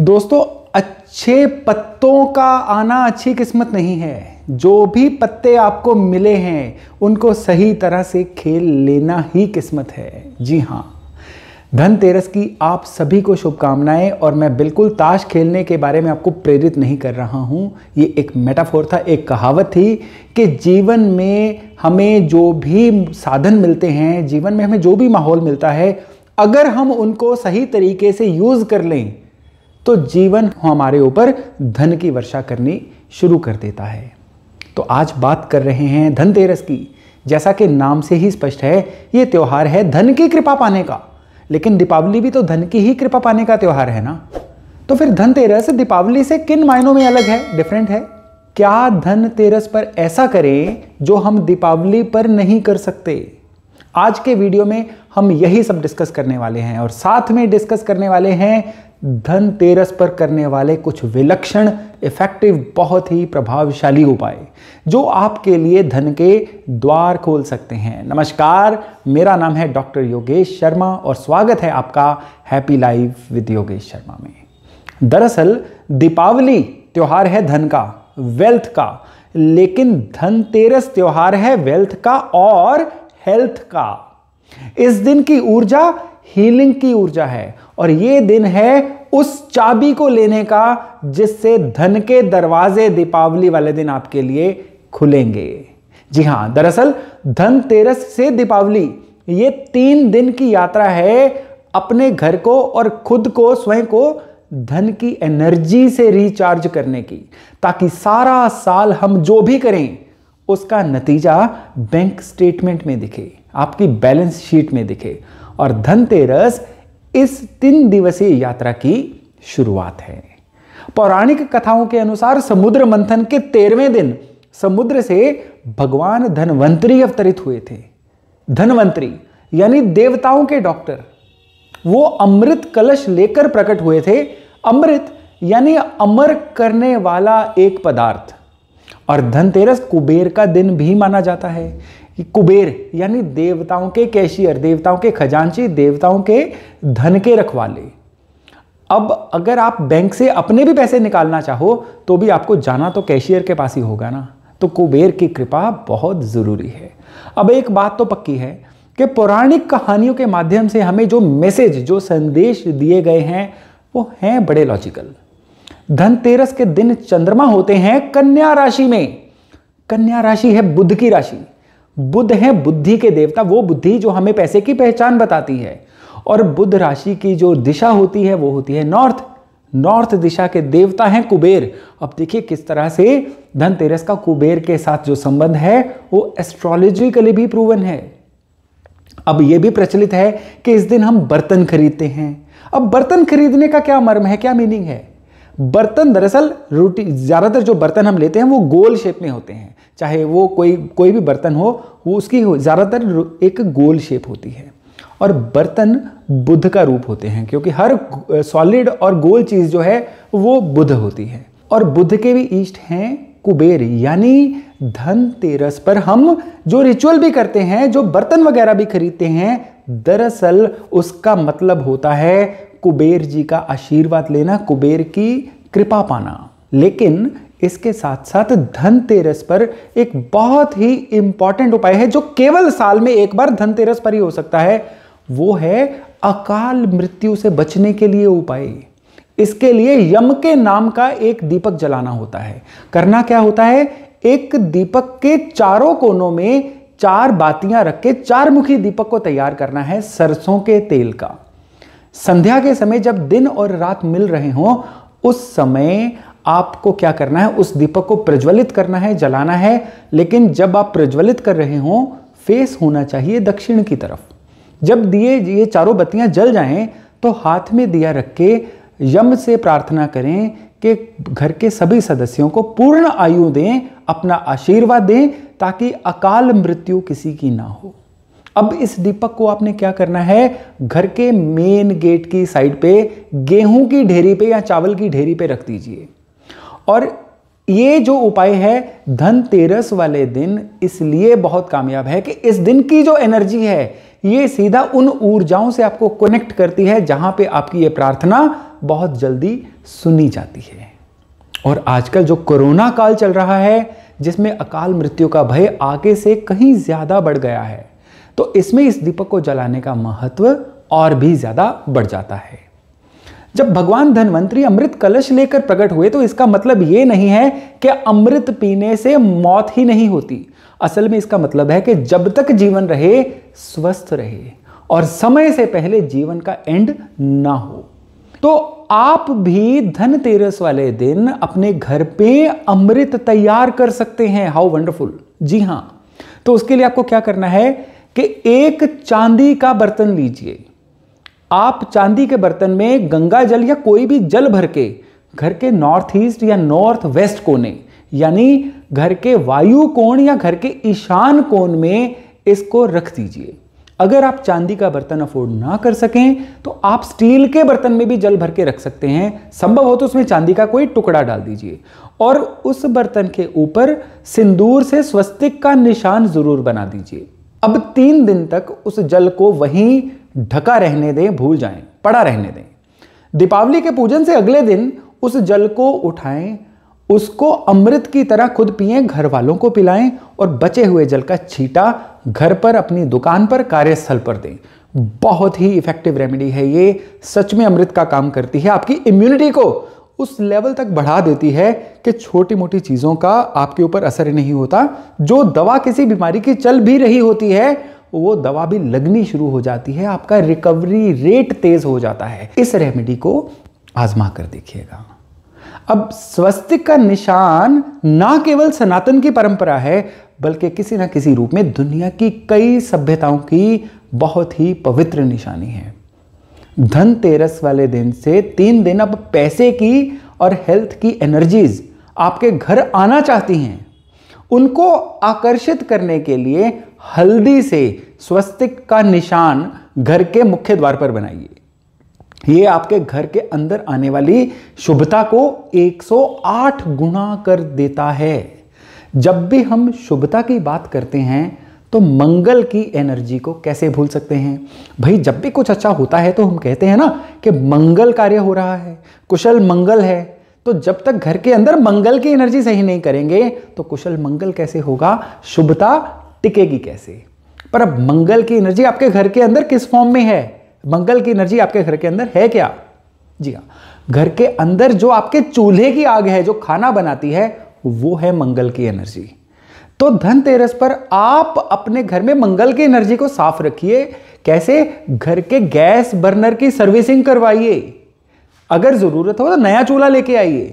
दोस्तों अच्छे पत्तों का आना अच्छी किस्मत नहीं है जो भी पत्ते आपको मिले हैं उनको सही तरह से खेल लेना ही किस्मत है जी हाँ धनतेरस की आप सभी को शुभकामनाएं और मैं बिल्कुल ताश खेलने के बारे में आपको प्रेरित नहीं कर रहा हूं ये एक मेटाफोर था एक कहावत थी कि जीवन में हमें जो भी साधन मिलते हैं जीवन में हमें जो भी माहौल मिलता है अगर हम उनको सही तरीके से यूज़ कर लें तो जीवन हमारे ऊपर धन की वर्षा करनी शुरू कर देता है तो आज बात कर रहे हैं धनतेरस की जैसा कि नाम से ही स्पष्ट है ये त्यौहार है धन की कृपा पाने का लेकिन दीपावली भी तो धन की ही कृपा पाने का त्यौहार है ना तो फिर धनतेरस दीपावली से किन मायनों में अलग है डिफरेंट है क्या धनतेरस पर ऐसा करें जो हम दीपावली पर नहीं कर सकते आज के वीडियो में हम यही सब डिस्कस करने वाले हैं और साथ में डिस्कस करने वाले हैं धनतेरस पर करने वाले कुछ विलक्षण इफेक्टिव बहुत ही प्रभावशाली उपाय जो आपके लिए धन के द्वार खोल सकते हैं नमस्कार मेरा नाम है डॉक्टर योगेश शर्मा और स्वागत है आपका happy life with Yogesh Sharma में दरअसल दीपावली त्यौहार है धन का वेल्थ का लेकिन धनतेरस त्यौहार है वेल्थ का और हेल्थ का इस दिन की ऊर्जा हीलिंग की ऊर्जा है और ये दिन है उस चाबी को लेने का जिससे धन के दरवाजे दीपावली वाले दिन आपके लिए खुलेंगे जी हां दरअसल धनतेरस से दीपावली ये तीन दिन की यात्रा है अपने घर को और खुद को स्वयं को धन की एनर्जी से रिचार्ज करने की ताकि सारा साल हम जो भी करें उसका नतीजा बैंक स्टेटमेंट में दिखे आपकी बैलेंस शीट में दिखे और धनतेरस इस तीन दिवसीय यात्रा की शुरुआत है पौराणिक कथाओं के अनुसार समुद्र मंथन के तेरहवें दिन समुद्र से भगवान धनवंतरी अवतरित हुए थे धनवंतरी यानी देवताओं के डॉक्टर वो अमृत कलश लेकर प्रकट हुए थे अमृत यानी अमर करने वाला एक पदार्थ और धनतेरस कुबेर का दिन भी माना जाता है कुबेर यानी देवताओं के कैशियर देवताओं के खजांची देवताओं के धन के रखवाले अब अगर आप बैंक से अपने भी पैसे निकालना चाहो तो भी आपको जाना तो कैशियर के पास ही होगा ना तो कुबेर की कृपा बहुत ज़रूरी है अब एक बात तो पक्की है कि पौराणिक कहानियों के माध्यम से हमें जो मैसेज जो संदेश दिए गए हैं वो हैं बड़े लॉजिकल धनतेरस के दिन चंद्रमा होते हैं कन्या राशि में कन्या राशि है बुद्ध की राशि बुद्ध है बुद्धि के देवता वो बुद्धि जो हमें पैसे की पहचान बताती है और बुद्ध राशि की जो दिशा होती है वो होती है नॉर्थ नॉर्थ दिशा के देवता हैं कुबेर अब देखिए किस तरह से धनतेरस का कुबेर के साथ जो संबंध है वो एस्ट्रोलॉजिकली भी प्रूवन है अब ये भी प्रचलित है कि इस दिन हम बर्तन खरीदते हैं अब बर्तन खरीदने का क्या मर्म है क्या मीनिंग है बर्तन दरअसल रोटी ज़्यादातर जो बर्तन हम लेते हैं वो गोल शेप में होते हैं चाहे वो कोई कोई भी बर्तन हो वो उसकी ज़्यादातर एक गोल शेप होती है और बर्तन बुद्ध का रूप होते हैं क्योंकि हर सॉलिड और गोल चीज़ जो है वो बुद्ध होती है और बुद्ध के भी ईष्ट हैं कुबेर यानी धनतेरस पर हम जो रिचुअल भी करते हैं जो बर्तन वगैरह भी खरीदते हैं दरअसल उसका मतलब होता है कुबेर जी का आशीर्वाद लेना कुबेर की कृपा पाना लेकिन इसके साथ साथ धनतेरस पर एक बहुत ही इंपॉर्टेंट उपाय है जो केवल साल में एक बार धनतेरस पर ही हो सकता है वो है अकाल मृत्यु से बचने के लिए उपाय इसके लिए यम के नाम का एक दीपक जलाना होता है करना क्या होता है एक दीपक के चारों कोनों में चार बातियां रख के चार मुखी दीपक को तैयार करना है सरसों के तेल का संध्या के समय जब दिन और रात मिल रहे हों उस समय आपको क्या करना है उस दीपक को प्रज्वलित करना है जलाना है लेकिन जब आप प्रज्वलित कर रहे हो फेस होना चाहिए दक्षिण की तरफ जब दिए ये चारों बत्तियां जल जाएं तो हाथ में दिया रख के यम से प्रार्थना करें कि घर के सभी सदस्यों को पूर्ण आयु दें अपना आशीर्वाद दें ताकि अकाल मृत्यु किसी की ना हो अब इस दीपक को आपने क्या करना है घर के मेन गेट की साइड पे गेहूं की ढेरी पे या चावल की ढेरी पे रख दीजिए और ये जो उपाय है धनतेरस वाले दिन इसलिए बहुत कामयाब है कि इस दिन की जो एनर्जी है ये सीधा उन ऊर्जाओं से आपको कनेक्ट करती है जहां पे आपकी ये प्रार्थना बहुत जल्दी सुनी जाती है और आजकल जो कोरोना काल चल रहा है जिसमें अकाल मृत्यु का भय आगे से कहीं ज़्यादा बढ़ गया है तो इसमें इस दीपक को जलाने का महत्व और भी ज़्यादा बढ़ जाता है जब भगवान धनवंतरी अमृत कलश लेकर प्रकट हुए तो इसका मतलब ये नहीं है कि अमृत पीने से मौत ही नहीं होती असल में इसका मतलब है कि जब तक जीवन रहे स्वस्थ रहे और समय से पहले जीवन का एंड ना हो तो आप भी धनतेरस वाले दिन अपने घर पे अमृत तैयार कर सकते हैं हाउ वंडरफुल जी हां तो उसके लिए आपको क्या करना है कि एक चांदी का बर्तन लीजिए आप चांदी के बर्तन में गंगा जल या कोई भी जल भर के घर के नॉर्थ ईस्ट या नॉर्थ वेस्ट कोने यानी घर के वायु कोण या घर के ईशान कोण में इसको रख दीजिए अगर आप चांदी का बर्तन अफोर्ड ना कर सकें तो आप स्टील के बर्तन में भी जल भर के रख सकते हैं संभव हो तो उसमें चांदी का कोई टुकड़ा डाल दीजिए और उस बर्तन के ऊपर सिंदूर से स्वस्तिक का निशान जरूर बना दीजिए अब तीन दिन तक उस जल को वहीं ढका रहने दें भूल जाएं पड़ा रहने दें दीपावली के पूजन से अगले दिन उस जल को उठाएं उसको अमृत की तरह खुद पिए घर वालों को पिलाएं और बचे हुए जल का छीटा घर पर अपनी दुकान पर कार्यस्थल पर दें बहुत ही इफेक्टिव रेमेडी है ये सच में अमृत का काम करती है आपकी इम्यूनिटी को उस लेवल तक बढ़ा देती है कि छोटी मोटी चीज़ों का आपके ऊपर असर नहीं होता जो दवा किसी बीमारी की चल भी रही होती है वो दवा भी लगनी शुरू हो जाती है आपका रिकवरी रेट तेज हो जाता है इस रेमेडी को आजमा कर देखिएगा अब स्वस्तिक का निशान ना केवल सनातन की परंपरा है बल्कि किसी ना किसी रूप में दुनिया की कई सभ्यताओं की बहुत ही पवित्र निशानी है धनतेरस वाले दिन से तीन दिन अब पैसे की और हेल्थ की एनर्जीज आपके घर आना चाहती हैं उनको आकर्षित करने के लिए हल्दी से स्वस्तिक का निशान घर के मुख्य द्वार पर बनाइए ये आपके घर के अंदर आने वाली शुभता को 108 गुना कर देता है जब भी हम शुभता की बात करते हैं तो मंगल की एनर्जी को कैसे भूल सकते हैं भाई जब भी कुछ अच्छा होता है तो हम कहते हैं ना कि मंगल कार्य हो रहा है कुशल मंगल है तो जब तक घर के अंदर मंगल की एनर्जी सही नहीं करेंगे तो कुशल मंगल कैसे होगा शुभता टिकेगी कैसे पर अब मंगल की एनर्जी आपके घर के अंदर किस फॉर्म में है मंगल की एनर्जी आपके घर के अंदर है क्या जी हाँ घर के अंदर जो आपके चूल्हे की आग है जो खाना बनाती है वो है मंगल की एनर्जी तो धनतेरस पर आप अपने घर में मंगल की एनर्जी को साफ रखिए कैसे घर के गैस बर्नर की सर्विसिंग करवाइए अगर ज़रूरत हो तो नया चूल्हा लेके आइए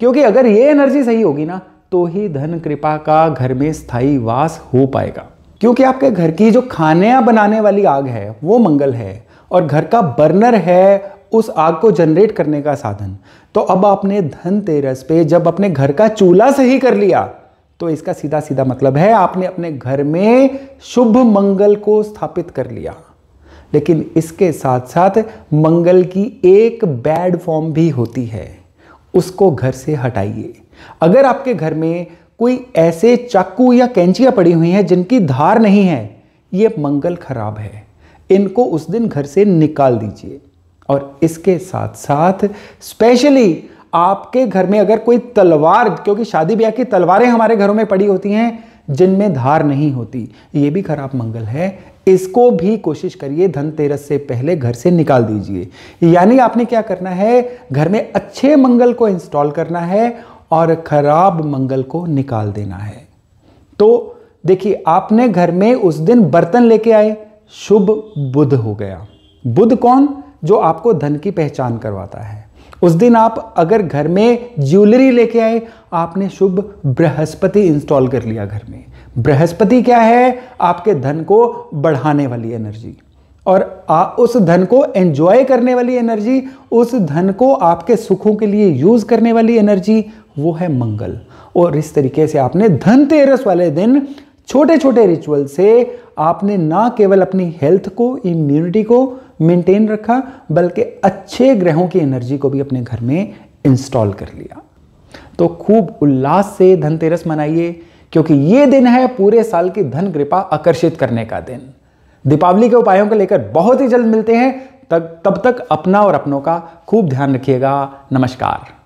क्योंकि अगर ये एनर्जी सही होगी ना तो ही धन कृपा का घर में स्थायी वास हो पाएगा क्योंकि आपके घर की जो खाने बनाने वाली आग है वो मंगल है और घर का बर्नर है उस आग को जनरेट करने का साधन तो अब आपने धनतेरस पे जब अपने घर का चूल्हा सही कर लिया तो इसका सीधा सीधा मतलब है आपने अपने घर में शुभ मंगल को स्थापित कर लिया लेकिन इसके साथ साथ मंगल की एक बैड फॉर्म भी होती है उसको घर से हटाइए अगर आपके घर में कोई ऐसे चाकू या कैंचियां पड़ी हुई हैं जिनकी धार नहीं है ये मंगल खराब है इनको उस दिन घर से निकाल दीजिए और इसके साथ साथ स्पेशली आपके घर में अगर कोई तलवार क्योंकि शादी ब्याह की तलवारें हमारे घरों में पड़ी होती हैं जिनमें धार नहीं होती ये भी खराब मंगल है इसको भी कोशिश करिए धनतेरस से पहले घर से निकाल दीजिए यानी आपने क्या करना है घर में अच्छे मंगल को इंस्टॉल करना है और खराब मंगल को निकाल देना है तो देखिए आपने घर में उस दिन बर्तन लेके आए शुभ बुध हो गया बुध कौन जो आपको धन की पहचान करवाता है उस दिन आप अगर घर में ज्वेलरी लेके आए आपने शुभ बृहस्पति इंस्टॉल कर लिया घर में बृहस्पति क्या है आपके धन को बढ़ाने वाली एनर्जी और आ, उस धन को एंजॉय करने वाली एनर्जी उस धन को आपके सुखों के लिए यूज़ करने वाली एनर्जी वो है मंगल और इस तरीके से आपने धनतेरस वाले दिन छोटे छोटे रिचुअल से आपने ना केवल अपनी हेल्थ को इम्यूनिटी को मेंटेन रखा बल्कि अच्छे ग्रहों की एनर्जी को भी अपने घर में इंस्टॉल कर लिया तो खूब उल्लास से धनतेरस मनाइए क्योंकि ये दिन है पूरे साल की धन कृपा आकर्षित करने का दिन दीपावली के उपायों को लेकर बहुत ही जल्द मिलते हैं तब तब तक अपना और अपनों का खूब ध्यान रखिएगा नमस्कार